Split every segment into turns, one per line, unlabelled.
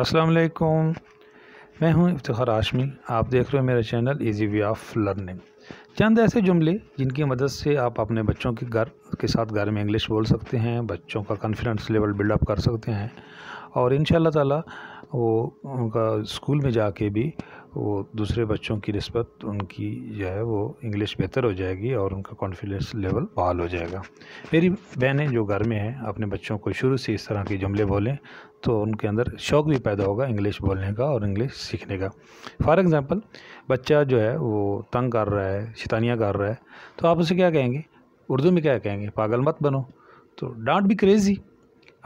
अस्सलाम वालेकुम मैं हूं इफ्तार आशमी आप देख रहे हो मेरा channel easy way of learning चंद ऐसे जुमले जिनकी मदद से आप अपने बच्चों के घर के साथ घर में इंग्लिश बोल सकते हैं बच्चों का कॉन्फिडेंस लेवल बिल्डअप कर सकते हैं और इन ताला वो उनका स्कूल में जाके भी वो दूसरे बच्चों की नस्बत उनकी जो है वो इंग्लिश बेहतर हो जाएगी और उनका कॉन्फिडेंस लेवल बहाल हो जाएगा मेरी बहनें जो घर में हैं अपने बच्चों को शुरू से इस तरह के जुमले बोलें तो उनके अंदर शौक़ भी पैदा होगा इंग्लिश बोलने का और इंग्लिश सीखने का फॉर एग्ज़ाम्पल बच्चा जो है वो तंग कर रहा है शैतानियाँ कर रहा है तो आप उसे क्या कहेंगे उर्दू में क्या कहेंगे पागल मत बनो तो डांट भी क्रेज़ी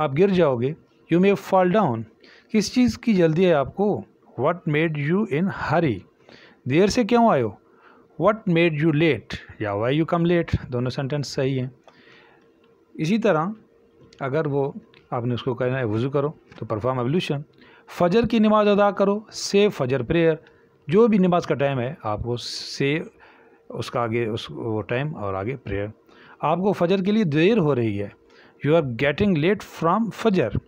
आप गिर जाओगे यू मे फॉल डाउन किस चीज़ की जल्दी है आपको what made you in hurry देर से क्यों आयो वट मेड यू लेट या वाई यू कम लेट दोनों सेंटेंस सही हैं इसी तरह अगर वो आपने उसको कहना है वज़ू करो तो परफॉर्म एवल्यूशन फ़जर की नमाज़ अदा करो से फ़जर प्रेयर जो भी नमाज का टाइम है आपको से उसका आगे उस वो टाइम और आगे प्रेयर आपको फ़जर के लिए देर हो रही है you are getting late from फजर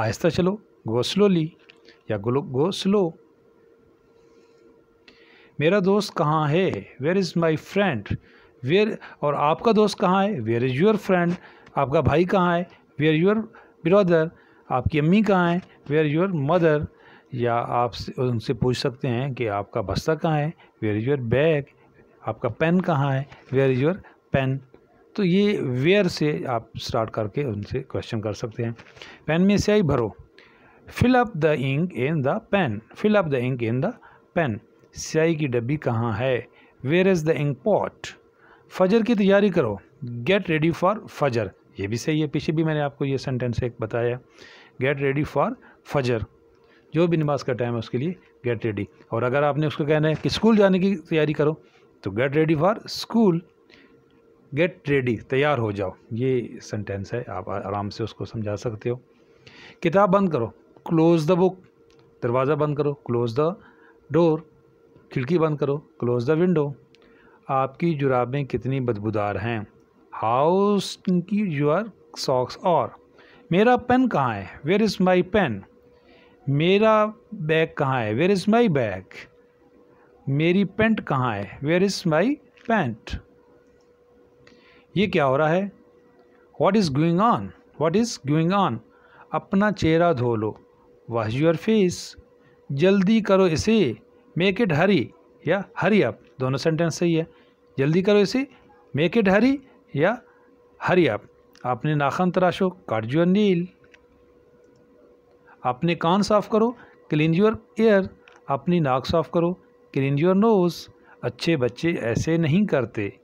आहिस्ता चलो गो स्लोली या गो गो स्लो मेरा दोस्त कहाँ है where is my friend where और आपका दोस्त कहाँ है वेयर इज़ योर फ्रेंड आपका भाई कहाँ है वेयर योर ब्रदर आपकी अम्मी कहाँ हैं वेयर योर मदर या आप उनसे पूछ सकते हैं कि आपका बस्ता कहाँ है वेयर इज़ योर बैग आपका पेन कहाँ है वेयर इज़ योर पेन तो ये वेयर से आप स्टार्ट करके उनसे क्वेश्चन कर सकते हैं पेन में स्याही भरो fill up the ink in the pen fill up the ink in the pen स्याही की डब्बी कहाँ है where is the ink pot फजर की तैयारी करो गेट रेडी फॉर फजर ये भी सही है पीछे भी मैंने आपको ये सेंटेंस एक बताया गेट रेडी फॉर फजर जो भी नमाज का टाइम है उसके लिए गेट रेडी और अगर आपने उसको कहना है कि स्कूल जाने की तैयारी करो तो get ready for school get ready तैयार हो जाओ ये सेंटेंस है आप आराम से उसको समझा सकते हो किताब बंद करो क्लोज़ द बुक दरवाज़ा बंद करो क्लोज़ द डोर खिड़की बंद करो क्लोज़ द विंडो आपकी जुराबें कितनी बदबूदार हैं हाउस की योर सॉक्स और मेरा पेन कहाँ है वेयर इज़ माई पेन मेरा बैग कहाँ है वेयर इज़ माई बैग मेरी पेंट कहाँ है वेयर इज़ माई पेंट ये क्या हो रहा है what is going on what is going on अपना चेहरा धो लो वॉश योर फेस जल्दी करो इसे मेक इट हरी या हरी अप दोनों सेंटेंस सही है जल्दी करो इसे मेक इट हरी या हरिया अपने नाखन तराशो काट योर नील अपने कान साफ करो क्लीन योर एयर अपनी नाक साफ करो क्लीन योर नोज़ अच्छे बच्चे ऐसे नहीं करते